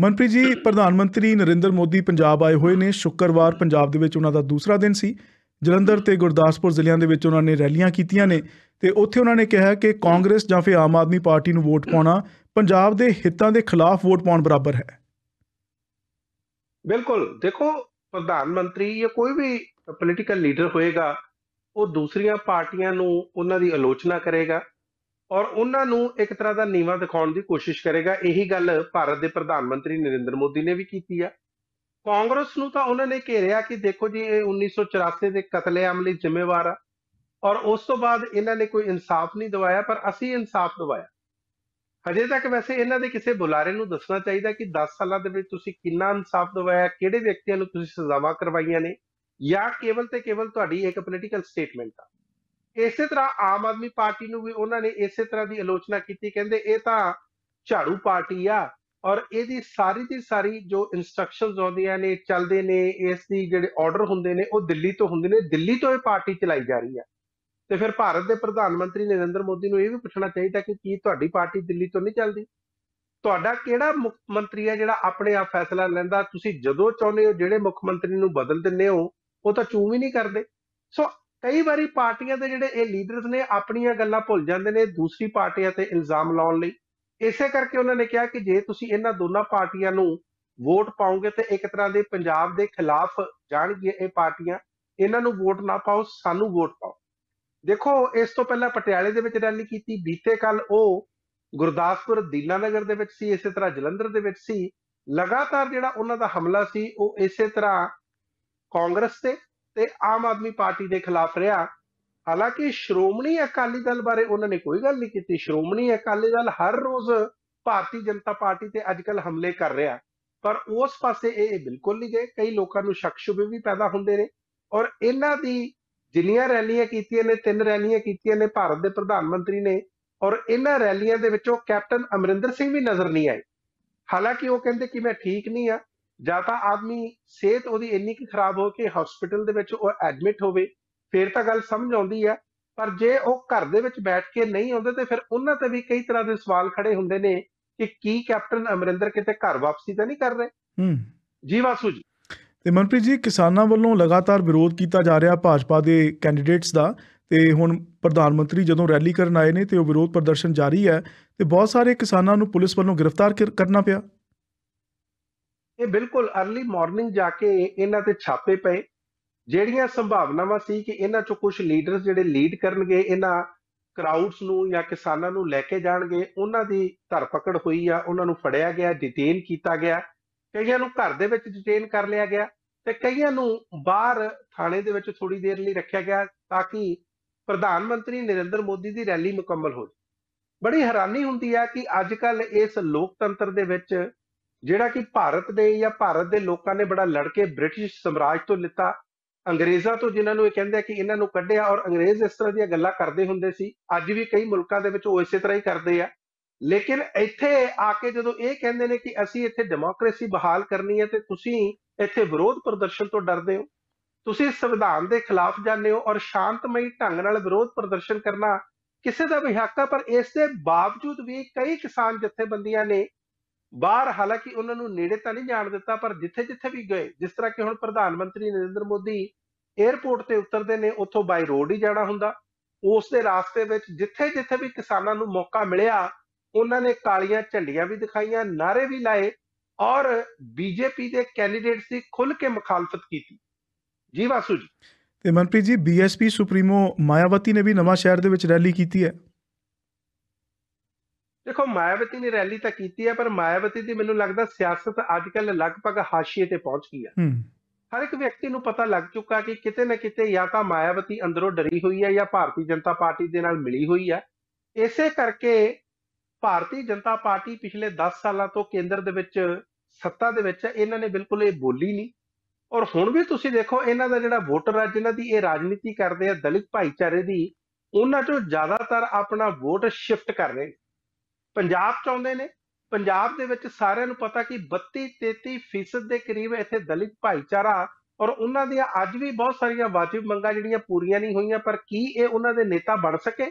ਮਨਪ੍ਰੀਤ ਜੀ ਪ੍ਰਧਾਨ ਮੰਤਰੀ ਨਰਿੰਦਰ ਮੋਦੀ ਪੰਜਾਬ ਆਏ ਹੋਏ ਨੇ ਸ਼ੁੱਕਰਵਾਰ ਪੰਜਾਬ ਦੇ ਵਿੱਚ ਉਹਨਾਂ ਦਾ ਦੂਸਰਾ ਦਿਨ ਸੀ ਜਲੰਧਰ ਤੇ ਗੁਰਦਾਸਪੁਰ ਜ਼ਿਲ੍ਹਿਆਂ ਦੇ ਵਿੱਚ ਉਹਨਾਂ ਨੇ ਰੈਲੀਆਂ ਕੀਤੀਆਂ ਨੇ ਤੇ ਉੱਥੇ ਉਹਨਾਂ ਨੇ ਕਿਹਾ ਕਿ ਕਾਂਗਰਸ ਜਾਂ ਫਿਰ ਆਮ ਆਦਮੀ ਪਾਰਟੀ ਨੂੰ ਵੋਟ ਪਾਉਣਾ ਪੰਜਾਬ ਦੇ ਹਿੱਤਾਂ ਦੇ ਖਿਲਾਫ ਵੋਟ ਪਾਉਣ ਬਰਾਬਰ ਹੈ ਬਿਲਕੁਲ ਦੇਖੋ ਪ੍ਰਧਾਨ ਮੰਤਰੀ ਜਾਂ ਕੋਈ ਵੀ ਪੋਲੀਟੀਕਲ ਲੀਡਰ ਹੋਏਗਾ ਉਹ ਦੂਸਰੀਆਂ ਪਾਰਟੀਆਂ ਨੂੰ ਉਹਨਾਂ ਦੀ ਆਲੋਚਨਾ ਕਰੇਗਾ ਔਰ ਉਹਨਾਂ ਨੂੰ ਇੱਕ ਤਰ੍ਹਾਂ ਦਾ ਨੀਵਾ ਦਿਖਾਉਣ ਦੀ ਕੋਸ਼ਿਸ਼ ਕਰੇਗਾ ਇਹੀ ਗੱਲ ਭਾਰਤ ਦੇ ਪ੍ਰਧਾਨ ਮੰਤਰੀ ਨਰਿੰਦਰ ਮੋਦੀ ਨੇ ਵੀ ਕੀਤੀ ਆ ਕਾਂਗਰਸ ਨੂੰ ਤਾਂ ਉਹਨਾਂ ਨੇ ਘੇਰਿਆ ਕਿ ਦੇਖੋ ਜੀ ਇਹ 1984 ਦੇ ਕਤਲੇਆਮ ਲਈ ਜ਼ਿੰਮੇਵਾਰ ਆ ਔਰ ਉਸ ਤੋਂ ਬਾਅਦ ਇਹਨਾਂ ਨੇ ਕੋਈ ਇਨਸਾਫ ਨਹੀਂ ਦਿਵਾਇਆ ਪਰ ਅਸੀਂ ਇਨਸਾਫ ਦਿਵਾਇਆ ਹਜੇ ਤੱਕ ਵੈਸੇ ਇਹਨਾਂ ਦੇ ਕਿਸੇ ਬੁਲਾਰੇ ਨੂੰ ਦੱਸਣਾ ਚਾਹੀਦਾ ਕਿ 10 ਸਾਲਾਂ ਦੇ ਵਿੱਚ ਤੁਸੀਂ ਕਿੰਨਾ ਇਨਸਾਫ ਦਿਵਾਇਆ ਕਿਹੜੇ ਵਿਅਕਤੀਆਂ ਨੂੰ ਤੁਸੀਂ ਸਜ਼ਾਵਾ ਕਰਵਾਈਆਂ ਨੇ ਜਾਂ ਕੇਵਲ ਤੇ ਕੇਵਲ ਤੁਹਾਡੀ ਇੱਕ ਪੋਲੀਟੀਕਲ ਸਟੇਟਮੈਂਟ ਆ ਇਸੇ ਤਰ੍ਹਾਂ ਆਮ ਆਦਮੀ ਪਾਰਟੀ ਨੂੰ ਵੀ ਉਹਨਾਂ ਨੇ ਇਸੇ ਤਰ੍ਹਾਂ ਦੀ ਆਲੋਚਨਾ ਕੀਤੀ ਕਹਿੰਦੇ ਇਹ ਤਾਂ ਝਾੜੂ ਪਾਰਟੀ ਆ ਔਰ ਇਹਦੀ ਸਾਰੀ ਦੀ ਸਾਰੀ ਜੋ ਇਨਸਟਰਕਸ਼ਨਸ ਆਉਂਦੀਆਂ ਨੇ ਚੱਲਦੇ ਨੇ ਇਸ ਦੀ ਜਿਹੜੇ ਆਰਡਰ ਹੁੰਦੇ ਨੇ ਉਹ ਦਿੱਲੀ ਤੋਂ ਹੁੰਦੇ ਨੇ ਦਿੱਲੀ ਤੋਂ ਇਹ ਪਾਰਟੀ ਚਲਾਈ ਜਾ ਰਹੀ ਆ ਤੇ ਫਿਰ ਭਾਰਤ ਦੇ ਪ੍ਰਧਾਨ ਮੰਤਰੀ ਨਰਿੰਦਰ ਮੋਦੀ ਨੂੰ ਇਹ ਵੀ ਪੁੱਛਣਾ ਚਾਹੀਦਾ ਕਿ ਕੀ ਤੁਹਾਡੀ ਪਾਰਟੀ ਦਿੱਲੀ ਤੋਂ ਨਹੀਂ ਚੱਲਦੀ ਤੁਹਾਡਾ ਕਿਹੜਾ ਮੁੱਖ ਮੰਤਰੀ ਹੈ ਜਿਹੜਾ ਆਪਣੇ ਆਪ ਫੈਸਲਾ ਲੈਂਦਾ ਤੁਸੀਂ ਜਦੋਂ ਚਾਹੁੰਦੇ ਹੋ ਜਿਹੜੇ ਮੁੱਖ ਮੰਤਰੀ ਨੂੰ ਬਦਲ ਦਿੰਦੇ ਹੋ ਉਹ ਤਾਂ ਚੂ ਵੀ ਨਹੀਂ ਕਰਦੇ ਸੋ ਕਈ ਵਾਰੀ ਪਾਰਟੀਆਂ ਦੇ ਜਿਹੜੇ ਇਹ ਲੀਡਰਸ ਨੇ ਆਪਣੀਆਂ ਗੱਲਾਂ ਭੁੱਲ ਜਾਂਦੇ ਨੇ ਦੂਸਰੀ ਪਾਰਟੀਆਂ ਤੇ ਇਲਜ਼ਾਮ ਲਾਉਣ ਲਈ ਇਸੇ ਕਰਕੇ ਉਹਨਾਂ ਨੇ ਕਿਹਾ ਕਿ ਜੇ ਤੁਸੀਂ ਇਹਨਾਂ ਦੋਨਾਂ ਪਾਰਟੀਆਂ ਨੂੰ ਵੋਟ ਪਾਉਂਗੇ ਤੇ ਇੱਕ ਤਰ੍ਹਾਂ ਦੇ ਪੰਜਾਬ ਦੇ ਖਿਲਾਫ ਜਾਣਗੀਆਂ ਇਹ ਪਾਰਟੀਆਂ ਇਹਨਾਂ ਨੂੰ ਵੋਟ ਨਾ ਪਾਓ ਸਾਨੂੰ ਵੋਟ ਪਾਓ ਦੇਖੋ ਇਸ ਤੋਂ ਪਹਿਲਾਂ ਪਟਿਆਲੇ ਦੇ ਵਿੱਚ ਰੈਲੀ ਕੀਤੀ ਬੀਤੇ ਕੱਲ ਉਹ ਗੁਰਦਾਸਪੁਰ ਦੀਨਾਨਗਰ ਦੇ ਵਿੱਚ ਸੀ ਇਸੇ ਤਰ੍ਹਾਂ ਜਲੰਧਰ ਦੇ ਵਿੱਚ ਸੀ ਲਗਾਤਾਰ ਜਿਹੜਾ ਉਹਨਾਂ ਦਾ ਹਮਲਾ ਸੀ ਉਹ ਇਸੇ ਤਰ੍ਹਾਂ ਕਾਂਗਰਸ ਤੇ ਤੇ ਆਮ ਆਦਮੀ ਪਾਰਟੀ ਦੇ ਖਿਲਾਫ ਰਿਹਾ ਹਾਲਾਂਕਿ ਸ਼੍ਰੋਮਣੀ ਅਕਾਲੀ ਦਲ ਬਾਰੇ ਉਹਨਾਂ ਨੇ ਕੋਈ ਗੱਲ ਨਹੀਂ ਕੀਤੀ ਸ਼੍ਰੋਮਣੀ ਅਕਾਲੀ ਦਲ ਹਰ ਰੋਜ਼ ਭਾਰਤੀ ਜਨਤਾ ਪਾਰਟੀ ਤੇ ਅੱਜਕੱਲ ਹਮਲੇ ਕਰ ਰਿਹਾ ਪਰ ਉਸ ਪਾਸੇ ਇਹ ਬਿਲਕੁਲ ਨਹੀਂ ਗਏ ਕਈ ਲੋਕਾਂ ਨੂੰ ਸ਼ੱਕ ਸ਼ੁਬੇ ਵੀ ਪੈਦਾ ਹੁੰਦੇ ਨੇ ਔਰ ਇਹਨਾਂ ਦੀ ਜਿੰਨੀਆਂ ਰੈਲੀਆਂ ਕੀਤੀਆਂ ਨੇ ਤਿੰਨ ਰੈਲੀਆਂ ਕੀਤੀਆਂ ਨੇ ਭਾਰਤ ਦੇ ਪ੍ਰਧਾਨ ਮੰਤਰੀ ਨੇ ਔਰ ਇਹਨਾਂ ਰੈਲੀਆਂ ਦੇ ਵਿੱਚੋਂ ਕੈਪਟਨ ਅਮਰਿੰਦਰ ਸਿੰਘ ਵੀ ਨਜ਼ਰ ਨਹੀਂ ਆਏ ਹਾਲਾਂਕਿ ਉਹ ਕਹਿੰਦੇ ਕਿ ਮੈਂ ਠੀਕ ਨਹੀਂ ਆ ਜਾਂ ਤਾਂ ਆਦਮੀ ਸਿਹਤ ਉਹਦੀ ਇੰਨੀ ਕਿ ਖਰਾਬ ਹੋ ਕੇ ਹਸਪੀਟਲ ਦੇ ਵਿੱਚ ਉਹ ਐਡਮਿਟ ਹੋਵੇ ਫਿਰ ਤਾਂ ਗੱਲ ਸਮਝ ਆਉਂਦੀ ਹੈ ਪਰ ਜੇ ਉਹ ਘਰ ਦੇ ਵਿੱਚ ਬੈਠ ਕੇ ਨਹੀਂ ਆਉਂਦੇ ਤੇ ਫਿਰ ਉਹਨਾਂ ਤੇ ਵੀ ਕਈ ਤਰ੍ਹਾਂ ਦੇ ਸਵਾਲ ਖੜੇ ਹੁੰਦੇ ਨੇ ਕਿ ਕੀ ਕੈਪਟਨ ਅਮਰਿੰਦਰ ਕਿਤੇ ਘਰ ਵਾਪਸੀ ਤਾਂ ਨਹੀਂ ਕਰ ਰਹੇ ਹੂੰ ਜੀ ਵਾਸੂ ਜੀ ਤੇ ਮਨਪ੍ਰੀਤ ਜੀ ਕਿਸਾਨਾਂ ਵੱਲੋਂ ਲਗਾਤਾਰ ਵਿਰੋਧ ਕੀਤਾ ਜਾ ਰਿਹਾ ਭਾਜਪਾ ਦੇ ਕੈਂਡੀਡੇਟਸ ਦਾ ਤੇ ਹੁਣ ਪ੍ਰਧਾਨ ਮੰਤਰੀ ਜਦੋਂ ਰੈਲੀ ਕਰਨ ਆਏ ਨੇ ਤੇ ਉਹ ਵਿਰੋਧ ਪ੍ਰਦਰਸ਼ਨ ਜਾਰੀ ਹੈ ਤੇ ਬਹੁਤ ਸਾਰੇ ਕਿਸਾਨਾਂ ਨੂੰ ਪੁਲਿਸ ਵੱਲੋਂ ਗ੍ਰਿਫਤਾਰ ਕਰਨਾ ਪਿਆ ਇਹ ਬਿਲਕੁਲ अर्ਲੀ ਮਾਰਨਿੰਗ ਜਾ ਕੇ ਇਹਨਾਂ ਤੇ ਛਾਪੇ ਪਏ ਜਿਹੜੀਆਂ ਸੰਭਾਵਨਾਵਾਂ ਸੀ ਕਿ ਇਹਨਾਂ ਚੋਂ ਕੁਝ ਲੀਡਰਸ ਜਿਹੜੇ ਲੀਡ ਕਰਨਗੇ ਇਹਨਾਂ ਕਰਾਊਡਸ ਨੂੰ ਜਾਂ ਕਿਸਾਨਾਂ ਨੂੰ ਲੈ ਕੇ ਜਾਣਗੇ ਉਹਨਾਂ ਦੀ ਧਰਪਕੜ ਹੋਈ ਆ ਉਹਨਾਂ ਨੂੰ ਫੜਿਆ ਗਿਆ ਡਿਟੇਨ ਕੀਤਾ ਗਿਆ ਕਈਆਂ ਨੂੰ ਘਰ ਦੇ ਵਿੱਚ ਡਿਟੇਨ ਕਰ ਲਿਆ ਗਿਆ ਤੇ ਕਈਆਂ ਨੂੰ ਬਾਹਰ ਥਾਣੇ ਦੇ ਵਿੱਚ ਥੋੜੀ ਦੇਰ ਲਈ ਰੱਖਿਆ ਗਿਆ ਤਾਂ ਕਿ ਪ੍ਰਧਾਨ ਮੰਤਰੀ ਨਰਿੰਦਰ ਮੋਦੀ ਦੀ ਰੈਲੀ ਮੁਕੰਮਲ ਹੋ ਜਾਵੇ ਬੜੀ ਹੈਰਾਨੀ ਹੁੰਦੀ ਆ ਕਿ ਅੱਜ ਕੱਲ ਇਸ ਲੋਕਤੰਤਰ ਦੇ ਵਿੱਚ ਜਿਹੜਾ ਕਿ ਭਾਰਤ ਦੇ ਜਾਂ ਭਾਰਤ ਦੇ ਲੋਕਾਂ ਨੇ ਬੜਾ ਲੜ ਕੇ ਬ੍ਰਿਟਿਸ਼ ਸਮਰਾਜ ਤੋਂ ਲਿੱਤਾ ਅੰਗਰੇਜ਼ਾਂ ਤੋਂ ਜਿਨ੍ਹਾਂ ਨੂੰ ਇਹ ਕਹਿੰਦੇ ਆ ਕਿ ਇਹਨਾਂ ਨੂੰ ਕੱਢਿਆ ਔਰ ਅੰਗਰੇਜ਼ ਇਸ ਤਰ੍ਹਾਂ ਦੀਆਂ ਗੱਲਾਂ ਕਰਦੇ ਹੁੰਦੇ ਸੀ ਅੱਜ ਵੀ ਕਈ ਮੁਲਕਾਂ ਦੇ ਵਿੱਚ ਉਹ ਇਸੇ ਤਰ੍ਹਾਂ ਹੀ ਕਰਦੇ ਆ ਲੇਕਿਨ ਇੱਥੇ ਆ ਕੇ ਜਦੋਂ ਇਹ ਕਹਿੰਦੇ ਨੇ ਕਿ ਅਸੀਂ ਇੱਥੇ ਡੈਮੋਕ੍ਰੇਸੀ ਬਹਾਲ ਕਰਨੀ ਹੈ ਤੇ ਤੁਸੀਂ ਇੱਥੇ ਵਿਰੋਧ ਪ੍ਰਦਰਸ਼ਨ ਤੋਂ ਡਰਦੇ ਹੋ ਤੁਸੀਂ ਸੰਵਿਧਾਨ ਦੇ ਖਿਲਾਫ ਜਾਂਦੇ ਹੋ ਔਰ ਸ਼ਾਂਤਮਈ ਢੰਗ ਨਾਲ ਵਿਰੋਧ ਪ੍ਰਦਰਸ਼ਨ ਕਰਨਾ ਕਿਸੇ ਦਾ ਵੀ ਹੱਕ ਆ ਪਰ ਇਸ ਦੇ ਬਾਵਜੂਦ ਵੀ ਕਈ ਕਿਸਾਨ ਜਥੇਬੰਦੀਆਂ ਨੇ ਬਾਹਰ ਹਾਲਾਂਕਿ ਉਹਨਾਂ ਨੂੰ ਨੇੜੇ ਤਾਂ ਨਹੀਂ ਜਾਣ ਦਿੱਤਾ ਪਰ ਜਿੱਥੇ-ਜਿੱਥੇ ਵੀ ਗਏ ਜਿਸ ਤਰ੍ਹਾਂ ਕਿ ਹੁਣ ਪ੍ਰਧਾਨ ਮੰਤਰੀ ਨਰਿੰਦਰ ਮੋਦੀ 에ਅਰਪੋਰਟ ਤੇ ਉਤਰਦੇ ਨੇ ਉੱਥੋਂ ਬਾਈ ਰੋਡ ਹੀ ਜਾਣਾ ਹੁੰਦਾ ਉਸ ਦੇ ਰਾਸਤੇ ਵਿੱਚ ਜਿੱਥੇ-ਜਿੱਥੇ ਵੀ ਕਿਸਾਨਾਂ ਨੂੰ ਮੌਕਾ ਮਿਲਿਆ ਉਹਨਾਂ ਨੇ ਕਾਲੀਆਂ ਝੰਡੀਆਂ ਵੀ ਦਿਖਾਈਆਂ ਨਾਰੇ ਵੀ ਲਾਏ ਔਰ ਬੀਜੇਪੀ ਦੇ ਕੈਂਡੀਡੇਟਸ ਦੀ ਖੁੱਲ ਕੇ ਮੁਖਾਲਫਤ ਕੀਤੀ ਜੀ ਵਾਸੂ ਜੀ ਤੇ ਮਨਪ੍ਰੀਤ ਜੀ ਬੀਐਸਪੀ ਸੁਪਰੀਮੋ ਮਾਇਆਵਤੀ ਨੇ ਵੀ ਨਵਾਂ ਸ਼ਹਿਰ ਦੇ ਵਿੱਚ ਰੈਲੀ ਕੀਤੀ ਹੈ ਦੇਖੋ ਮਾਇਆਵਤੀ ਨੇ ਰੈਲੀ ਤਾਂ ਕੀਤੀ ਹੈ ਪਰ ਮਾਇਆਵਤੀ ਦੀ ਮੈਨੂੰ ਲੱਗਦਾ ਸਿਆਸਤ ਅੱਜ ਕੱਲ ਲਗਭਗ ਹਾਸ਼ੀਏ ਤੇ ਪਹੁੰਚ ਗਈ ਹੈ ਹਰ ਇੱਕ ਵਿਅਕਤੀ ਨੂੰ ਪਤਾ ਲੱਗ ਚੁੱਕਾ ਕਿ ਕਿਤੇ ਨਾ ਕਿਤੇ ਜਾਂ ਤਾਂ ਮਾਇਆਵਤੀ ਅੰਦਰੋਂ ਡਰੀ ਹੋਈ ਹੈ ਜਾਂ ਭਾਰਤੀ ਜਨਤਾ ਪਾਰਟੀ ਦੇ ਨਾਲ ਮਿਲੀ ਹੋਈ ਹੈ ਇਸੇ ਕਰਕੇ ਭਾਰਤੀ ਜਨਤਾ ਪਾਰਟੀ ਪਿਛਲੇ 10 ਸਾਲਾਂ ਤੋਂ ਕੇਂਦਰ ਦੇ ਵਿੱਚ ਸੱਤਾ ਦੇ ਵਿੱਚ ਇਹਨਾਂ ਨੇ ਬਿਲਕੁਲ ਇਹ ਬੋਲੀ ਨਹੀਂ ਔਰ ਹੁਣ ਵੀ ਤੁਸੀਂ ਦੇਖੋ ਇਹਨਾਂ ਦਾ ਜਿਹੜਾ ਵੋਟਰ ਹੈ ਜਿਨ੍ਹਾਂ ਦੀ ਇਹ ਰਾਜਨੀਤੀ ਕਰਦੇ ਆ ਦਲਿਤ ਭਾਈਚਾਰੇ ਦੀ ਉਹਨਾਂ ਤੋਂ ਜ਼ਿਆਦਾਤਰ ਆਪਣਾ ਵੋਟ ਸ਼ਿਫਟ ਕਰ ਰਹੇ ਪੰਜਾਬ ਚਾਹੁੰਦੇ ਨੇ ਪੰਜਾਬ ਦੇ ਵਿੱਚ ਸਾਰਿਆਂ ਨੂੰ ਪਤਾ ਕਿ 32 33% ਦੇ ਕਰੀਬ ਇੱਥੇ ਦਲਿਤ ਭਾਈਚਾਰਾ ਔਰ ਉਹਨਾਂ ਦੀਆਂ ਅੱਜ ਵੀ ਬਹੁਤ ਸਾਰੀਆਂ ਵਾਜਿਬ ਮੰਗਾਂ ਜਿਹੜੀਆਂ ਪੂਰੀਆਂ ਨਹੀਂ ਹੋਈਆਂ ਪਰ ਕੀ ਇਹ ਉਹਨਾਂ ਦੇ ਨੇਤਾ ਬਣ ਸਕੇ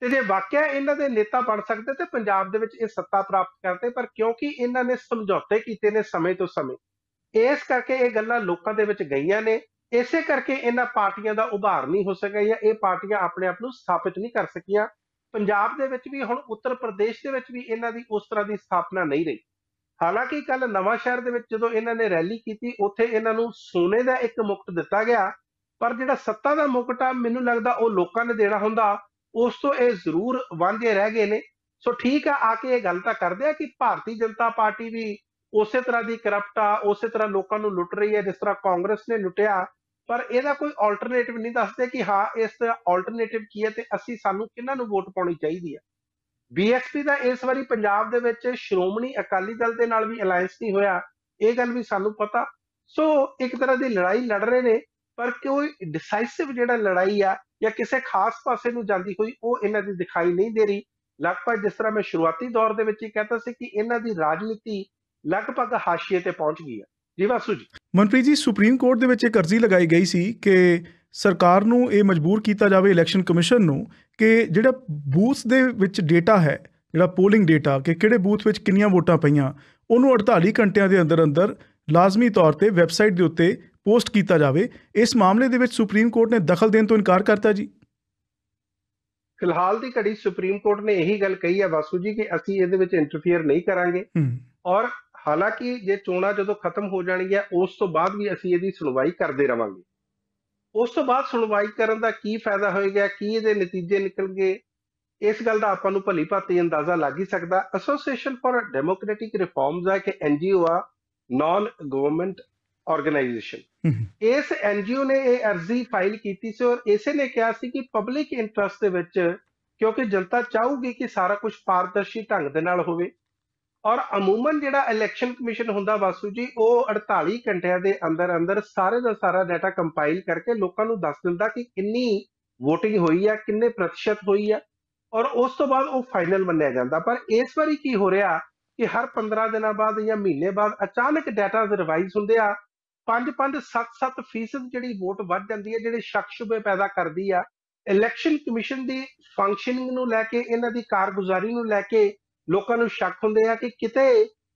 ਤੇ ਜੇ ਵਾਕਿਆ ਇਹਨਾਂ ਦੇ ਨੇਤਾ ਬਣ ਸਕਦੇ ਤੇ ਪੰਜਾਬ ਦੇ ਵਿੱਚ ਇਹ ਸੱਤਾ ਪ੍ਰਾਪਤ ਕਰਦੇ ਪਰ ਕਿਉਂਕਿ ਇਹਨਾਂ ਨੇ ਸਮਝੌਤੇ ਕੀਤੇ ਨੇ ਸਮੇਂ ਤੋਂ ਸਮੇਂ ਇਸ ਕਰਕੇ ਇਹ ਗੱਲਾਂ ਲੋਕਾਂ ਦੇ ਵਿੱਚ ਗਈਆਂ ਨੇ ਇਸੇ ਕਰਕੇ ਇਹਨਾਂ ਪਾਰਟੀਆਂ ਦਾ ਉਭਾਰ ਨਹੀਂ ਹੋ ਸਕਿਆ ਜਾਂ ਇਹ ਪਾਰਟੀਆਂ ਆਪਣੇ ਆਪ ਨੂੰ ਸਥਾਪਿਤ ਨਹੀਂ ਕਰ ਸਕੀਆਂ ਪੰਜਾਬ ਦੇ ਵਿੱਚ ਵੀ ਹੁਣ ਉੱਤਰ ਪ੍ਰਦੇਸ਼ ਦੇ ਵਿੱਚ ਵੀ ਇਹਨਾਂ ਦੀ ਉਸ ਤਰ੍ਹਾਂ ਦੀ ਸਥਾਪਨਾ ਨਹੀਂ ਰਹੀ ਹਾਲਾਂਕਿ ਕੱਲ ਨਵਾਂ ਸ਼ਹਿਰ ਦੇ ਵਿੱਚ ਜਦੋਂ ਇਹਨਾਂ ਨੇ ਰੈਲੀ ਕੀਤੀ ਉੱਥੇ ਇਹਨਾਂ ਨੂੰ ਸੋਨੇ ਦਾ ਇੱਕ ਮੁਕਟ ਦਿੱਤਾ ਗਿਆ ਪਰ ਜਿਹੜਾ ਸੱਤਾ ਦਾ ਮੁਕਟ ਆ ਮੈਨੂੰ ਲੱਗਦਾ ਉਹ ਲੋਕਾਂ ਨੇ ਦੇਣਾ ਹੁੰਦਾ ਉਸ ਤੋਂ ਇਹ ਜ਼ਰੂਰ ਵਾਂਝੇ ਰਹਿ ਗਏ ਨੇ ਸੋ ਠੀਕ ਆ ਆ ਕੇ ਇਹ ਗੱਲ ਤਾਂ ਕਰਦੇ ਆ ਕਿ ਭਾਰਤੀ ਜਨਤਾ ਪਾਰਟੀ ਵੀ ਉਸੇ ਤਰ੍ਹਾਂ ਦੀ ਕਰਪਟ ਆ ਉਸੇ ਤਰ੍ਹਾਂ ਲੋਕਾਂ ਨੂੰ ਲੁੱਟ ਰਹੀ ਹੈ ਜਿਸ ਤਰ੍ਹਾਂ ਕਾਂਗਰਸ ਨੇ ਲੁੱਟਿਆ ਪਰ ਇਹਦਾ ਕੋਈ ਆਲਟਰਨੇਟਿਵ ਨਹੀਂ ਦੱਸਦੇ ਕਿ ਹਾਂ ਇਸ ਦਾ ਆਲਟਰਨੇਟਿਵ ਕੀ ਹੈ ਤੇ ਅਸੀਂ ਸਾਨੂੰ ਕਿਹਨਾਂ ਨੂੰ ਵੋਟ ਪਾਉਣੀ ਚਾਹੀਦੀ ਹੈ ਬੀਐਸਪੀ ਦਾ ਇਸ ਵਾਰੀ ਪੰਜਾਬ ਦੇ ਵਿੱਚ ਸ਼੍ਰੋਮਣੀ ਅਕਾਲੀ ਦਲ ਦੇ ਨਾਲ ਵੀ ਅਲਾਈਅੰਸ ਨਹੀਂ ਹੋਇਆ ਇਹ ਗੱਲ ਵੀ ਸਾਨੂੰ ਪਤਾ ਸੋ ਇੱਕ ਤਰ੍ਹਾਂ ਦੀ ਲੜਾਈ ਲੜ ਰਹੇ ਨੇ ਪਰ ਕੋਈ ਡਿਸਾਈਸਿਵ ਜਿਹੜਾ ਲੜਾਈ ਆ ਜਾਂ ਕਿਸੇ ਖਾਸ ਪਾਸੇ ਨੂੰ ਜਾਂਦੀ ਹੋਈ ਉਹ ਇਹਨਾਂ ਦੀ ਦਿਖਾਈ ਨਹੀਂ ਦੇ ਰਹੀ ਲਗਭਗ ਜਿਸ ਤਰ੍ਹਾਂ ਮੈਂ ਸ਼ੁਰੂਆਤੀ ਦੌਰ ਦੇ ਵਿੱਚ ਹੀ ਕਹਤਾ ਸੀ ਕਿ ਇਹਨਾਂ ਦੀ ਰਾਜਨੀਤੀ ਲਗਭਗ ਹਾਸ਼ੀਏ ਤੇ ਪਹੁੰਚ ਗਈ ਹੈ ਜੀ ਵਾਸੂ ਜੀ ਮਨਪ੍ਰੀਤ ਜੀ ਸੁਪਰੀਮ ਕੋਰਟ ਦੇ ਵਿੱਚ ਇੱਕ ਅਰਜ਼ੀ ਲਗਾਈ ਗਈ ਸੀ ਕਿ ਸਰਕਾਰ ਨੂੰ ਇਹ ਮਜਬੂਰ ਕੀਤਾ ਜਾਵੇ ਇਲੈਕਸ਼ਨ ਕਮਿਸ਼ਨ ਨੂੰ ਕਿ ਜਿਹੜਾ ਬੂਥਸ ਦੇ ਵਿੱਚ ਡਾਟਾ ਹੈ ਜਿਹੜਾ ਪੋਲਿੰਗ ਡਾਟਾ ਕਿ ਕਿਹੜੇ ਬੂਥ ਵਿੱਚ ਕਿੰਨੀਆਂ ਵੋਟਾਂ ਪਈਆਂ ਉਹਨੂੰ 48 ਘੰਟਿਆਂ ਦੇ ਅੰਦਰ ਅੰਦਰ ਲਾਜ਼ਮੀ ਤੌਰ ਤੇ ਵੈਬਸਾਈਟ ਦੇ ਉੱਤੇ ਪੋਸਟ ਕੀਤਾ ਜਾਵੇ ਇਸ ਮਾਮਲੇ ਦੇ ਵਿੱਚ ਸੁਪਰੀਮ ਕੋਰਟ ਨੇ ਦਖਲ ਦੇਣ ਤੋਂ ਇਨਕਾਰ ਕਰਤਾ ਜੀ ਫਿਲਹਾਲ ਦੀ ਘੜੀ ਸੁਪਰੀਮ ਕੋਰਟ ਨੇ ਇਹੀ ਗੱਲ ਕਹੀ ਹੈ ਵਾਸੂ ਜੀ ਕਿ ਅਸੀਂ ਇਹਦੇ ਵਿੱਚ ਇੰਟਰਫੇਅਰ ਨਹੀਂ ਕਰਾਂਗੇ ਔਰ ਹਾਲਾਂਕਿ ਜੇ ਚੋਣਾਂ ਜਦੋਂ ਖਤਮ ਹੋ ਜਾਣਗੀਆਂ ਉਸ ਤੋਂ ਬਾਅਦ ਵੀ ਅਸੀਂ ਇਹਦੀ ਸੁਣਵਾਈ ਕਰਦੇ ਰਵਾਂਗੇ ਉਸ ਤੋਂ ਬਾਅਦ ਸੁਣਵਾਈ ਕਰਨ ਦਾ ਕੀ ਫਾਇਦਾ ਹੋਏਗਾ ਕੀ ਇਹਦੇ ਨਤੀਜੇ ਨਿਕਲਣਗੇ ਇਸ ਗੱਲ ਦਾ ਆਪਾਂ ਨੂੰ ਭਲੀ ਭਾਤੀ ਅੰਦਾਜ਼ਾ ਲੱਗ ਹੀ ਸਕਦਾ ਐਸੋਸੀਏਸ਼ਨ ਫਾਰ ਡੈਮੋਕ੍ਰੈਟਿਕ ਰਿਫਾਰਮਸ ਆ ਕਿ ਐਨਜੀਓ ਆ ਨਾਨ ਗਵਰਨਮੈਂਟ ਆਰਗੇਨਾਈਜੇਸ਼ਨ ਇਸ ਐਨਜੀਓ ਨੇ ਇਹ ਅਰਜ਼ੀ ਫਾਈਲ ਕੀਤੀ ਸੀ ਔਰ ਇਸੇ ਨੇ ਕਿਹਾ ਸੀ ਕਿ ਪਬਲਿਕ ਇੰਟਰਸਟ ਦੇ ਵਿੱਚ ਕਿਉਂਕਿ ਜਨਤਾ ਚਾਹੂਗੀ ਕਿ ਸਾਰਾ ਕੁਝ ਪਾਰਦਰਸ਼ੀ ਢੰਗ ਦੇ ਨਾਲ ਹੋਵੇ ਔਰ ਅਮੂਮਨ ਜਿਹੜਾ ਇਲੈਕਸ਼ਨ ਕਮਿਸ਼ਨ ਹੁੰਦਾ ਵਾਸੂ ਜੀ ਉਹ 48 ਘੰਟਿਆਂ ਦੇ ਅੰਦਰ ਅੰਦਰ ਸਾਰੇ ਦਾ ਸਾਰਾ ਡਾਟਾ ਕੰਪਾਈਲ ਕਰਕੇ ਲੋਕਾਂ ਨੂੰ ਦੱਸ ਦਿੰਦਾ ਕਿ ਕਿੰਨੀ VOTING ਹੋਈ ਆ ਕਿੰਨੇ ਪ੍ਰਤੀਸ਼ਤ ਹੋਈ ਆ ਔਰ ਉਸ ਤੋਂ ਬਾਅਦ ਉਹ ਫਾਈਨਲ ਮੰਨਿਆ ਜਾਂਦਾ ਪਰ ਇਸ ਵਾਰੀ ਕੀ ਹੋ ਰਿਹਾ ਕਿ ਹਰ 15 ਦਿਨਾਂ ਬਾਅਦ ਜਾਂ ਮਹੀਨੇ ਬਾਅਦ ਅਚਾਨਕ ਡਾਟਾ ਰਿਵਾਈਜ਼ ਹੁੰਦੇ ਆ 5-5 7-7 ਫੀਸਦ ਜਿਹੜੀ ਵੋਟ ਵੱਧ ਜਾਂਦੀ ਹੈ ਜਿਹੜੇ ਸ਼ੱਕ ਸ਼ੁਬੇ ਪੈਦਾ ਕਰਦੀ ਆ ਇਲੈਕਸ਼ਨ ਕਮਿਸ਼ਨ ਦੀ ਫੰਕਸ਼ਨਿੰਗ ਨੂੰ ਲੈ ਕੇ ਇਹਨਾਂ ਦੀ ਕਾਰਗੁਜ਼ਾਰੀ ਨੂੰ ਲੈ ਕੇ ਲੋਕਾਂ ਨੂੰ ਸ਼ੱਕ ਹੁੰਦੇ ਆ ਕਿ ਕਿਤੇ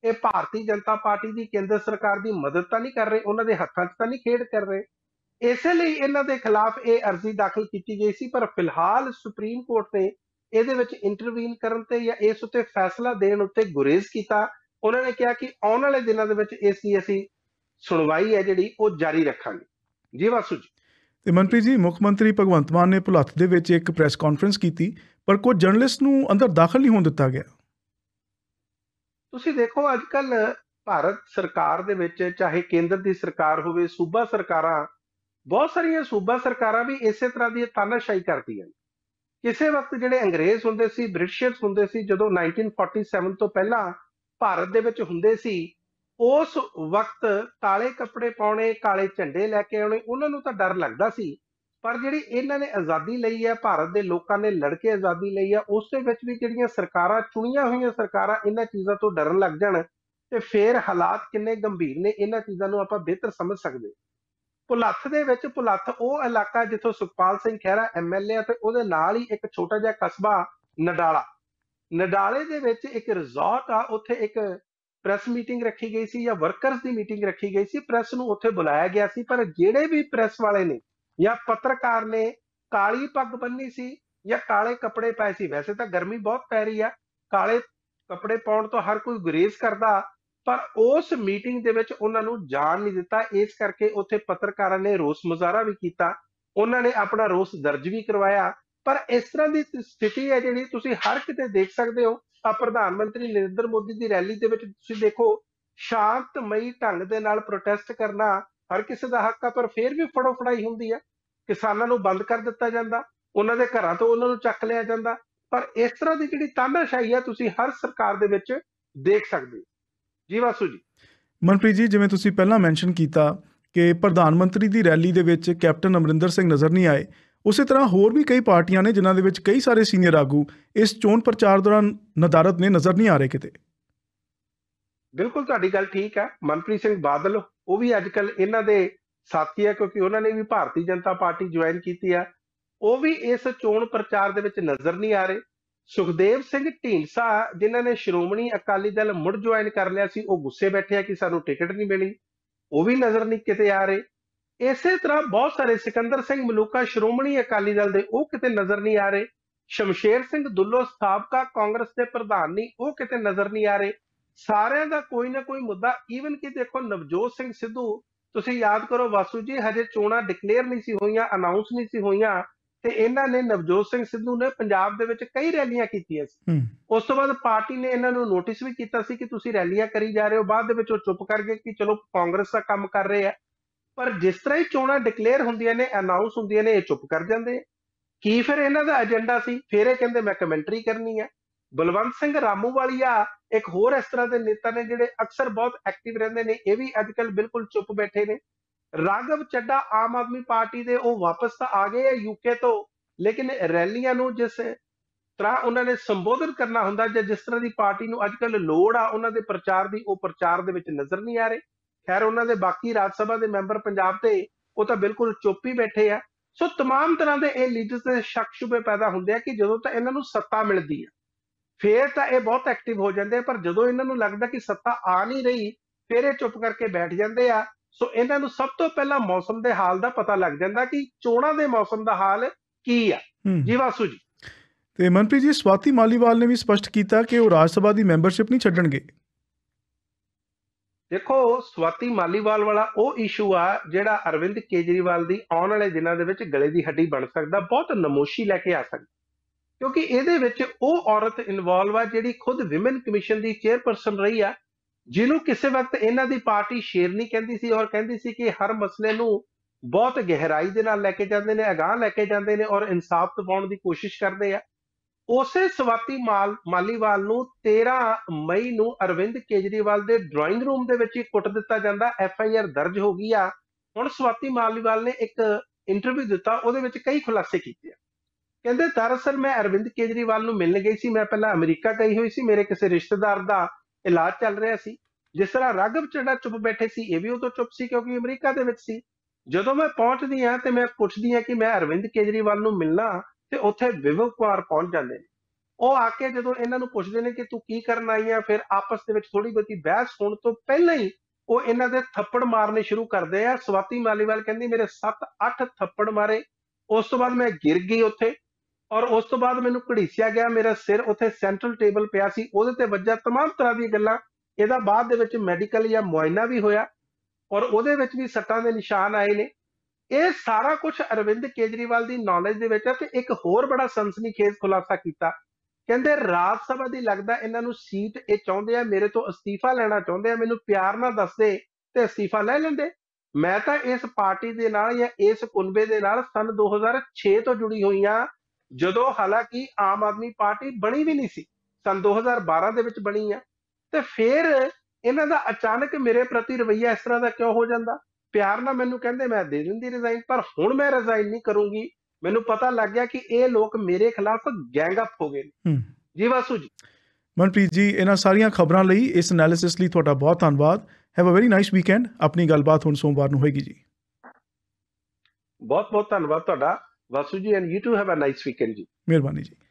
ਇਹ ਭਾਰਤੀ ਜਨਤਾ ਪਾਰਟੀ ਦੀ ਕੇਂਦਰ ਸਰਕਾਰ ਦੀ ਮਦਦ ਤਾਂ ਨਹੀਂ ਕਰ ਰਹੇ ਉਹਨਾਂ ਦੇ ਹੱਥਾਂ 'ਚ ਤਾਂ ਨਹੀਂ ਖੇਡ ਕਰ ਰਹੇ ਇਸੇ ਲਈ ਇਹਨਾਂ ਦੇ ਖਿਲਾਫ ਇਹ ਅਰਜ਼ੀ ਦਾਖਲ ਕੀਤੀ ਗਈ ਸੀ ਪਰ ਫਿਲਹਾਲ ਸੁਪਰੀਮ ਕੋਰਟ ਨੇ ਇਹਦੇ ਵਿੱਚ ਇੰਟਰਵੀਨ ਕਰਨ ਤੇ ਜਾਂ ਇਸ ਉੱਤੇ ਫੈਸਲਾ ਦੇਣ ਉੱਤੇ ਗੁਰੇਜ਼ ਕੀਤਾ ਉਹਨਾਂ ਨੇ ਕਿਹਾ ਕਿ ਆਉਣ ਵਾਲੇ ਦਿਨਾਂ ਦੇ ਵਿੱਚ ਇਸ ਦੀ ਅਸੀਂ ਸੁਣਵਾਈ ਹੈ ਜਿਹੜੀ ਉਹ ਜਾਰੀ ਰੱਖਾਂਗੇ ਜੀ ਵਾਸੂ ਜੀ ਤੇ ਮੰਤਰੀ ਜੀ ਮੁੱਖ ਮੰਤਰੀ ਭਗਵੰਤ ਮਾਨ ਨੇ ਭੁਲੱਥ ਦੇ ਵਿੱਚ ਇੱਕ ਪ੍ਰੈਸ ਕਾਨਫਰੰਸ ਕੀਤੀ ਪਰ ਕੋਈ ਜਰਨਲਿਸਟ ਨੂੰ ਅੰਦਰ ਦਾਖਲ ਨਹੀਂ ਹੋਣ ਦਿੱਤਾ ਗਿਆ ਤੁਸੀਂ ਦੇਖੋ ਅੱਜ ਕੱਲ ਭਾਰਤ ਸਰਕਾਰ ਦੇ ਵਿੱਚ ਚਾਹੇ ਕੇਂਦਰ ਦੀ ਸਰਕਾਰ ਹੋਵੇ ਸੂਬਾ ਸਰਕਾਰਾਂ ਬਹੁਤ ਸਾਰੀਆਂ ਸੂਬਾ ਸਰਕਾਰਾਂ ਵੀ ਇਸੇ ਤਰ੍ਹਾਂ ਦੀ ਤਾਨਾਸ਼ਾਹੀ ਕਰਦੀਆਂ ਕਿਸੇ ਵਕਤ ਜਿਹੜੇ ਅੰਗਰੇਜ਼ ਹੁੰਦੇ ਸੀ ਬ੍ਰਿਟਿਸ਼ਰਸ ਹੁੰਦੇ ਸੀ ਜਦੋਂ 1947 ਤੋਂ ਪਹਿਲਾਂ ਭਾਰਤ ਦੇ ਵਿੱਚ ਹੁੰਦੇ ਸੀ ਉਸ ਵਕਤ ਕਾਲੇ ਕੱਪੜੇ ਪਾਉਣੇ ਕਾਲੇ ਝੰਡੇ ਲੈ ਕੇ ਆਉਣੇ ਉਹਨਾਂ ਨੂੰ ਤਾਂ ਡਰ ਲੱਗਦਾ ਸੀ ਪਰ ਜਿਹੜੀ ਇਹਨਾਂ ਨੇ ਆਜ਼ਾਦੀ ਲਈ ਹੈ ਭਾਰਤ ਦੇ ਲੋਕਾਂ ਨੇ ਲੜ ਕੇ ਆਜ਼ਾਦੀ ਲਈ ਹੈ ਉਸ ਦੇ ਵਿੱਚ ਵੀ ਜਿਹੜੀਆਂ ਸਰਕਾਰਾਂ ਚੁਣੀਆਂ ਹੋਈਆਂ ਸਰਕਾਰਾਂ ਇਹਨਾਂ ਚੀਜ਼ਾਂ ਤੋਂ ਡਰਨ ਲੱਗ ਜਾਣ ਤੇ ਫੇਰ ਹਾਲਾਤ ਕਿੰਨੇ ਗੰਭੀਰ ਨੇ ਇਹਨਾਂ ਚੀਜ਼ਾਂ ਨੂੰ ਆਪਾਂ ਬਿਹਤਰ ਸਮਝ ਸਕਦੇ ਪੁਲੱਥ ਦੇ ਵਿੱਚ ਪੁਲੱਥ ਉਹ ਇਲਾਕਾ ਜਿੱਥੋਂ ਸੁਖਪਾਲ ਸਿੰਘ ਖਹਿਰਾ ਐਮਐਲਏ ਤੇ ਉਹਦੇ ਨਾਲ ਹੀ ਇੱਕ ਛੋਟਾ ਜਿਹਾ ਕਸਬਾ ਨਡਾਲਾ ਨਡਾਲੇ ਦੇ ਵਿੱਚ ਇੱਕ ਰਿਜ਼ੋਰਟ ਆ ਉੱਥੇ ਇੱਕ ਪ੍ਰੈਸ ਮੀਟਿੰਗ ਰੱਖੀ ਗਈ ਸੀ ਜਾਂ ਵਰਕਰਸ ਦੀ ਮੀਟਿੰਗ ਰੱਖੀ ਗਈ ਸੀ ਪ੍ਰੈਸ ਨੂੰ ਉੱਥੇ ਬੁਲਾਇਆ ਗਿਆ ਸੀ ਪਰ ਜਿਹੜੇ ਵੀ ਪ੍ਰੈਸ ਵਾਲੇ ਨੇ ਜਾਂ ਪੱਤਰਕਾਰ ਨੇ ਕਾਲੀ ਪੱਗ ਬੰਨੀ ਸੀ ਜਾਂ ਕਾਲੇ ਕੱਪੜੇ ਪਾਏ ਸੀ ਵੈਸੇ ਤਾਂ ਗਰਮੀ ਬਹੁਤ ਪੈ ਰਹੀ ਆ ਕਾਲੇ ਕੱਪੜੇ ਪਾਉਣ ਤੋਂ ਹਰ ਕੋਈ ਗਰੇਜ਼ ਕਰਦਾ ਪਰ ਉਸ ਮੀਟਿੰਗ ਦੇ ਵਿੱਚ ਉਹਨਾਂ ਨੂੰ ਜਾਣ ਨਹੀਂ ਦਿੱਤਾ ਇਸ ਕਰਕੇ ਉੱਥੇ ਪੱਤਰਕਾਰਾਂ ਨੇ ਰੋਸ ਮੁਜ਼ਾਹਰਾ ਵੀ ਕੀਤਾ ਉਹਨਾਂ ਨੇ ਆਪਣਾ ਰੋਸ ਦਰਜ ਵੀ ਕਰਵਾਇਆ ਪਰ ਇਸ ਤਰ੍ਹਾਂ ਦੀ ਸਥਿਤੀ ਹੈ ਜਿਹੜੀ ਤੁਸੀਂ ਹਰ ਕਿਤੇ ਦੇਖ ਸਕਦੇ ਹੋ ਆ ਪ੍ਰਧਾਨ ਮੰਤਰੀ ਨਰਿੰਦਰ ਮੋਦੀ ਦੀ ਰੈਲੀ ਦੇ ਵਿੱਚ ਤੁਸੀਂ ਦੇਖੋ ਸ਼ਾਂਤਮਈ ਢੰਗ ਦੇ ਨਾਲ ਪ੍ਰੋਟੈਸਟ ਕਰਨਾ ਹਰ ਕਿਸੇ ਦਾ ਹੱਕ ਆ ਪਰ ਫੇਰ ਵੀ ਫੜੋ ਫੜਾਈ ਹੁੰਦੀ ਆ ਕਿਸਾਨਾਂ ਨੂੰ ਬੰਦ ਕਰ ਦਿੱਤਾ ਜਾਂਦਾ ਉਹਨਾਂ ਦੇ ਘਰਾਂ ਤੋਂ ਉਹਨਾਂ ਨੂੰ ਚੱਕ ਲਿਆ ਜਾਂਦਾ ਪਰ ਇਸ ਤਰ੍ਹਾਂ ਦੀ ਜਿਹੜੀ ਤਾਨਾਸ਼ਾਹੀ ਆ ਤੁਸੀਂ ਹਰ ਸਰਕਾਰ ਦੇ ਵਿੱਚ ਦੇਖ ਸਕਦੇ ਹੋ ਜੀ ਵਾਸੂ ਜੀ ਮਨਪ੍ਰੀਤ ਜੀ ਜਿਵੇਂ ਤੁਸੀਂ ਪਹਿਲਾਂ ਮੈਂਸ਼ਨ ਕੀਤਾ ਕਿ ਪ੍ਰਧਾਨ ਮੰਤਰੀ ਦੀ ਰੈਲੀ ਦੇ ਵਿੱਚ ਕੈਪਟਨ ਅਮਰਿੰਦਰ ਸਿੰਘ ਨਜ਼ਰ ਨਹੀਂ ਆਏ ਉਸੇ ਤਰ੍ਹਾਂ ਹੋਰ ਵੀ ਕਈ ਪਾਰਟੀਆਂ ਨੇ ਜਿਨ੍ਹਾਂ ਦੇ ਵਿੱਚ ਕਈ ਸਾਰੇ ਸੀਨੀਅਰ ਆਗੂ ਇਸ ਚੋਣ ਪ੍ਰਚਾਰ ਦੌਰਾਨ ਨਦਾਰਤ ਨੇ ਨਜ਼ਰ ਨਹੀਂ ਆ ਰਹੇ ਕਿਤੇ ਬਿਲਕੁਲ ਤੁਹਾਡੀ ਗੱਲ ਠੀਕ ਹੈ ਮਨਪ੍ਰੀਤ ਸਿੰਘ ਬਾਦਲ ਉਹ ਵੀ ਅੱਜ ਕੱਲ ਇਹਨਾਂ ਦੇ ਸਾਥੀ ਆ ਕਿਉਂਕਿ ਉਹਨਾਂ ਨੇ ਵੀ ਭਾਰਤੀ ਜਨਤਾ ਪਾਰਟੀ ਜੁਆਇਨ ਕੀਤੀ ਆ ਉਹ ਵੀ ਇਸ ਚੋਣ ਪ੍ਰਚਾਰ ਦੇ ਵਿੱਚ ਨਜ਼ਰ ਨਹੀਂ ਆ ਰਹੇ ਸੁਖਦੇਵ ਸਿੰਘ ਢੀਂਸਾ ਜਿਨ੍ਹਾਂ ਨੇ ਸ਼੍ਰੋਮਣੀ ਅਕਾਲੀ ਦਲ ਮੁੜ ਜੁਆਇਨ ਕਰ ਲਿਆ ਸੀ ਉਹ ਗੁੱਸੇ ਬੈਠੇ ਆ ਕਿ ਸਾਨੂੰ ਟਿਕਟ ਨਹੀਂ ਮਿਲੀ ਉਹ ਵੀ ਨਜ਼ਰ ਨਹੀਂ ਕਿਤੇ ਆ ਰਹੇ ਇਸੇ ਤਰ੍ਹਾਂ ਬਹੁਤ ਸਾਰੇ ਸਿਕੰਦਰ ਸਿੰਘ ਮਲੂਕਾ ਸ਼੍ਰੋਮਣੀ ਅਕਾਲੀ ਦਲ ਦੇ ਉਹ ਕਿਤੇ ਨਜ਼ਰ ਨਹੀਂ ਆ ਰਹੇ ਸ਼ਮਸ਼ੇਰ ਸਿੰਘ ਦੁੱਲੋ ਸਾਬਕਾ ਕਾਂਗਰਸ ਦੇ ਪ੍ਰਧਾਨ ਨਹੀਂ ਉਹ ਕਿਤੇ ਨਜ਼ਰ ਨਹੀਂ ਆ ਰਹੇ ਸਾਰਿਆਂ ਦਾ ਕੋਈ ਨਾ ਕੋਈ ਮੁੱਦਾ ਈਵਨ ਕਿ ਦੇਖੋ ਨਵਜੋਤ ਸਿੰਘ ਸਿੱਧੂ ਤੁਸੀਂ ਯਾਦ ਕਰੋ ਵਾਸੂ ਜੀ ਹਜੇ ਚੋਣਾ ਡਿਕਲੇਅਰ ਨਹੀਂ ਸੀ ਹੋਈਆਂ ਅਨਾਉਂਸ ਨਹੀਂ ਸੀ ਹੋਈਆਂ ਤੇ ਇਹਨਾਂ ਨੇ ਨਵਜੋਤ ਸਿੰਘ ਸਿੱਧੂ ਨੇ ਪੰਜਾਬ ਦੇ ਵਿੱਚ ਕਈ ਰੈਲੀਆਂ ਕੀਤੀਆਂ ਸੀ ਉਸ ਤੋਂ ਬਾਅਦ ਪਾਰਟੀ ਨੇ ਇਹਨਾਂ ਨੂੰ ਨੋਟਿਸ ਵੀ ਕੀਤਾ ਸੀ ਕਿ ਤੁਸੀਂ ਰੈਲੀਆਂ ਕਰੀ ਜਾ ਰਹੇ ਹੋ ਬਾਅਦ ਦੇ ਵਿੱਚ ਉਹ ਚੁੱਪ ਕਰ ਗਏ ਕਿ ਚਲੋ ਕਾਂਗਰਸ ਦਾ ਕੰਮ ਕਰ ਰਹੇ ਆ ਪਰ ਜਿਸ ਤਰ੍ਹਾਂ ਹੀ ਚੋਣਾ ਡਿਕਲੇਅਰ ਹੁੰਦੀਆਂ ਨੇ ਅਨਾਉਂਸ ਹੁੰਦੀਆਂ ਨੇ ਇਹ ਚੁੱਪ ਕਰ ਜਾਂਦੇ ਕੀ ਫਿਰ ਇਹਨਾਂ ਦਾ ਏਜੰਡਾ ਸੀ ਫਿਰ ਇਹ ਕਹਿੰਦੇ ਮੈਂ ਕਮੈਂਟਰੀ ਕਰਨੀ ਆ ਬਲਵੰਤ ਸਿੰਘ ਰਾਮੂ ਵਾਲੀਆ ਇੱਕ ਹੋਰ ਇਸ ਤਰ੍ਹਾਂ ਦੇ ਨੇਤਾ ਨੇ ਜਿਹੜੇ ਅਕਸਰ ਬਹੁਤ ਐਕਟਿਵ ਰਹਿੰਦੇ ਨੇ ਇਹ ਵੀ ਅੱਜਕੱਲ ਬਿਲਕੁਲ ਚੁੱਪ ਬੈਠੇ ਨੇ ਰਾਗਵ ਚੱਡਾ ਆਮ ਆਦਮੀ ਪਾਰਟੀ ਦੇ ਉਹ ਵਾਪਸ ਤਾਂ ਆ ਗਏ ਆ ਯੂਕੇ ਤੋਂ ਲੇਕਿਨ ਰੈਲੀਆਂ ਨੂੰ ਜਿਸ ਤਰ੍ਹਾਂ ਉਹਨਾਂ ਨੇ ਸੰਬੋਧਨ ਕਰਨਾ ਹੁੰਦਾ ਜਾਂ ਜਿਸ ਤਰ੍ਹਾਂ ਦੀ ਪਾਰਟੀ ਨੂੰ ਅੱਜਕੱਲ ਲੋੜ ਆ ਉਹਨਾਂ ਦੇ ਪ੍ਰਚਾਰ ਦੀ ਉਹ ਪ੍ਰਚਾਰ ਦੇ ਵਿੱਚ ਨਜ਼ਰ ਨਹੀਂ ਆ ਰਹੇ ਖੈਰ ਉਹਨਾਂ ਦੇ ਬਾਕੀ ਰਾਜ ਸਭਾ ਦੇ ਮੈਂਬਰ ਪੰਜਾਬ ਤੇ ਉਹ ਤਾਂ ਬਿਲਕੁਲ ਚੁੱਪ ਹੀ ਬੈਠੇ ਆ ਸੋ तमाम ਤਰ੍ਹਾਂ ਦੇ ਇਹ ਲੀਡਰਸ ਦੇ ਸ਼ੱਕ ਸ਼ੁਬੇ ਪੈਦਾ ਹੁੰਦੇ ਆ ਕਿ ਜਦੋਂ ਤਾਂ ਇਹਨਾਂ ਨੂੰ ਸੱਤਾ ਮਿਲਦੀ ਆ ਫੇਰ ਤਾਂ ਇਹ ਬਹੁਤ ਐਕਟਿਵ ਹੋ ਜਾਂਦੇ ਆ ਪਰ ਜਦੋਂ ਇਹਨਾਂ ਨੂੰ ਲੱਗਦਾ ਕਿ ਸੱਤਾ ਆ ਨਹੀਂ ਰਹੀ ਫੇਰ ਇਹ ਚੁੱਪ ਕਰਕੇ ਬੈਠ ਜਾਂਦੇ ਆ ਸੋ ਇਹਨਾਂ ਨੂੰ ਸਭ ਤੋਂ ਪਹਿਲਾਂ ਮੌਸਮ ਦੇ ਹਾਲ ਦਾ ਪਤਾ ਲੱਗ ਜਾਂਦਾ ਕਿ ਚੋਣਾਂ ਦੇ ਮੌਸਮ ਦਾ ਹਾਲ ਕੀ ਆ ਜੀ ਵਾਸੂ ਜੀ ਤੇ ਮਨਪ੍ਰੀਤ ਜੀ ਸਵਾਤੀ ਮਾਲੀਵਾਲ ਨੇ ਵੀ ਸਪਸ਼ਟ ਕੀਤਾ ਕਿ ਉਹ ਰਾਜ ਸਭਾ ਦੀ ਮੈਂਬਰਸ਼ਿਪ ਨਹੀਂ ਛੱਡਣਗੇ ਦੇਖੋ ਸਵਾਤੀ ਮਾਲੀਵਾਲ ਵਾਲਾ ਉਹ ਇਸ਼ੂ ਆ ਜਿਹੜਾ ਅਰਵਿੰਦ ਕੇਜਰੀਵਾਲ ਦੀ ਆਉਣ ਵਾਲੇ ਦਿਨਾਂ ਦੇ ਵਿੱਚ ਗਲੇ ਦੀ ਹੱਡੀ ਬਣ ਸਕਦਾ ਬਹੁਤ ਨਮੋਸ਼ੀ ਲੈ ਕੇ ਆ ਸਕਦਾ ਕਿਉਂਕਿ ਇਹਦੇ ਵਿੱਚ ਉਹ ਔਰਤ ਇਨਵੋਲਵ ਆ ਜਿਹੜੀ ਖੁਦ ਔਮਨ ਕਮਿਸ਼ਨ ਦੀ ਚੇਅਰਪਰਸਨ ਰਹੀ ਆ ਜਿਹਨੂੰ ਕਿਸੇ ਵਕਤ ਇਹਨਾਂ ਦੀ ਪਾਰਟੀ ਸ਼ੇਰਨੀ ਕਹਿੰਦੀ ਸੀ ਔਰ ਕਹਿੰਦੀ ਸੀ ਕਿ ਹਰ ਮਸਲੇ ਨੂੰ ਬਹੁਤ ਗਹਿਰਾਈ ਦੇ ਨਾਲ ਲੈ ਕੇ ਜਾਂਦੇ ਨੇ ਅਗਾਹ ਲੈ ਕੇ ਜਾਂਦੇ ਨੇ ਔਰ ਇਨਸਾਫ ਦਿਵਾਉਣ ਦੀ ਕੋਸ਼ਿਸ਼ ਕਰਦੇ ਆ ਉਸੇ ਸਵਾਤੀ ਮਾਲ ਮਾਲੀਵਾਲ ਨੂੰ 13 ਮਈ ਨੂੰ ਅਰਵਿੰਦ ਕੇਜਰੀਵਾਲ ਦੇ ਡਰਾਇੰਗ ਰੂਮ ਦੇ ਵਿੱਚ ਹੀ ਕੁੱਟ ਦਿੱਤਾ ਜਾਂਦਾ ਐਫ ਆਈ ਆਰ ਦਰਜ ਹੋ ਗਈ ਆ ਹੁਣ ਸਵਾਤੀ ਮਾਲੀਵਾਲ ਨੇ ਇੱਕ ਇੰਟਰਵਿਊ ਦਿੱਤਾ ਉਹਦੇ ਵਿੱਚ ਕਈ ਖੁਲਾਸੇ ਕੀਤੇ ਆ ਕਹਿੰਦੇ ਦਰਅਸਲ ਮੈਂ ਅਰਵਿੰਦ ਕੇਜਰੀਵਾਲ ਨੂੰ ਮਿਲਣ ਗਈ ਸੀ ਮੈਂ ਪਹਿਲਾਂ ਅਮਰੀਕਾ ਗਈ ਹੋਈ ਸੀ ਮੇਰੇ ਕਿਸੇ ਰਿਸ਼ਤੇਦਾਰ ਦਾ ਇਲਾਜ ਚੱਲ ਰਿਹਾ ਸੀ ਜਿਸ ਤਰ੍ਹਾਂ ਰਾਘਵ ਚੜਾ ਚੁੱਪ ਬੈਠੇ ਸੀ ਇਹ ਵੀ ਉਦੋਂ ਚੁੱਪ ਸੀ ਕਿਉਂਕਿ ਅਮਰੀਕਾ ਦੇ ਵਿੱਚ ਸੀ ਜਦੋਂ ਮੈਂ ਪਹੁੰਚਦੀ ਆ ਤੇ ਮੈਂ ਪੁੱਛਦੀ ਆ ਕਿ ਮੈਂ ਅਰਵਿੰਦ ਕੇਜਰੀਵਾਲ ਨੂੰ ਮਿਲਣਾ ਤੇ ਉੱਥੇ ਵਿਵਕ ਕੁਮਾਰ ਪਹੁੰਚ ਜਾਂਦੇ ਨੇ ਉਹ ਆ ਕੇ ਜਦੋਂ ਇਹਨਾਂ ਨੂੰ ਪੁੱਛਦੇ ਨੇ ਕਿ ਤੂੰ ਕੀ ਕਰਨ ਆਈ ਆ ਫਿਰ ਆਪਸ ਦੇ ਵਿੱਚ ਥੋੜੀ ਬਤੀ ਬਹਿਸ ਹੋਣ ਤੋਂ ਪਹਿਲਾਂ ਹੀ ਉਹ ਇਹਨਾਂ ਦੇ ਥੱਪੜ ਮਾਰਨੇ ਸ਼ੁਰੂ ਕਰਦੇ ਆ ਸਵਾਤੀ ਮਾਲੀਵਾਲ ਕਹਿੰਦੀ ਮੇਰੇ 7-8 ਥੱਪੜ ਮਾਰੇ ਉਸ ਤੋਂ ਬਾਅਦ ਮੈਂ ਗਿਰ ਗਈ ਉੱਥੇ ਔਰ ਉਸ ਤੋਂ ਬਾਅਦ ਮੈਨੂੰ ਘੜੀਸਿਆ ਗਿਆ ਮੇਰਾ ਸਿਰ ਉੱਥੇ ਸੈਂਟਰਲ ਟੇਬਲ ਪਿਆ ਸੀ ਉਹਦੇ ਤੇ ਵੱਜਾ तमाम ਤਰ੍ਹਾਂ ਦੀਆਂ ਗੱਲਾਂ ਇਹਦਾ ਬਾਅਦ ਦੇ ਵਿੱਚ ਮੈਡੀਕਲ ਜਾਂ ਮੁਆਇਨਾ ਵੀ ਹੋਇਆ ਔਰ ਉਹਦੇ ਵਿੱਚ ਵੀ ਸੱਟਾਂ ਦੇ ਨਿਸ਼ਾਨ ਆਏ ਨੇ ਇਹ ਸਾਰਾ ਕੁਝ ਅਰਵਿੰਦ ਕੇਜਰੀਵਾਲ ਦੀ ਨੌਲੇਜ ਦੇ ਵਿੱਚ ਹੈ ਤੇ ਇੱਕ ਹੋਰ ਬੜਾ ਸਨਸਨੀਖੇਜ਼ ਖੁਲਾਸਾ ਕੀਤਾ ਕਹਿੰਦੇ ਰਾਜ ਸਭਾ ਦੀ ਲੱਗਦਾ ਇਹਨਾਂ ਨੂੰ ਸੀਟ ਇਹ ਚਾਹੁੰਦੇ ਆ ਮੇਰੇ ਤੋਂ ਅਸਤੀਫਾ ਲੈਣਾ ਚਾਹੁੰਦੇ ਆ ਮੈਨੂੰ ਪਿਆਰ ਨਾਲ ਦੱਸਦੇ ਤੇ ਅਸਤੀਫਾ ਲੈ ਲੈਂਦੇ ਮੈਂ ਤਾਂ ਇਸ ਪਾਰਟੀ ਦੇ ਨਾਲ ਜਾਂ ਇਸ ਕੁਨਬੇ ਦੇ ਨਾਲ ਸਨ 2006 ਤੋਂ ਜੁੜੀ ਹੋਈ ਆ ਜਦੋਂ ਹਾਲਾਂਕਿ ਆਮ ਆਦਮੀ ਪਾਰਟੀ ਬਣੀ ਵੀ ਨਹੀਂ ਸੀ ਸਨ 2012 ਦੇ ਵਿੱਚ ਬਣੀ ਆ ਤੇ ਫਿਰ ਇਹਨਾਂ ਦਾ ਅਚਾਨਕ ਮੇਰੇ ਪ੍ਰਤੀ ਰਵਈਆ ਇਸ ਤਰ੍ਹਾਂ ਦਾ ਕਿਉਂ ਹੋ ਜਾਂਦਾ ਪਿਆਰ ਨਾਲ ਮੈਨੂੰ ਕਹਿੰਦੇ ਮੈਂ ਦੇ ਦਿੰਦੀ ਰਿਜ਼ਾਈਨ ਪਰ ਹੁਣ ਮੈਂ ਰਿਜ਼ਾਈਨ ਨਹੀਂ ਕਰੂੰਗੀ ਮੈਨੂੰ ਪਤਾ ਲੱਗ ਗਿਆ ਕਿ ਇਹ ਲੋਕ ਮੇਰੇ ਖਿਲਾਫ ਗੈਂਗ ਅਪ ਹੋ ਗਏ ਜੀ ਵਾਸੂ ਜੀ ਮਨਪ੍ਰੀਤ ਜੀ ਇਹਨਾਂ ਸਾਰੀਆਂ ਖਬਰਾਂ ਲਈ ਇਸ ਐਨਾਲਿਸਿਸ ਲਈ ਤੁਹਾਡਾ ਬਹੁਤ ਧੰਨਵਾਦ have a very nice weekend ਆਪਣੀ ਗੱਲਬਾਤ ਹੁਣ ਸੋਮਵਾਰ ਨੂੰ ਹੋਏਗੀ ਜੀ ਬਹੁਤ ਬਹੁਤ ਧੰਨਵਾਦ ਤੁਹਾਡਾ Vasuji, and you too have a nice weekend. Ji. Mirbani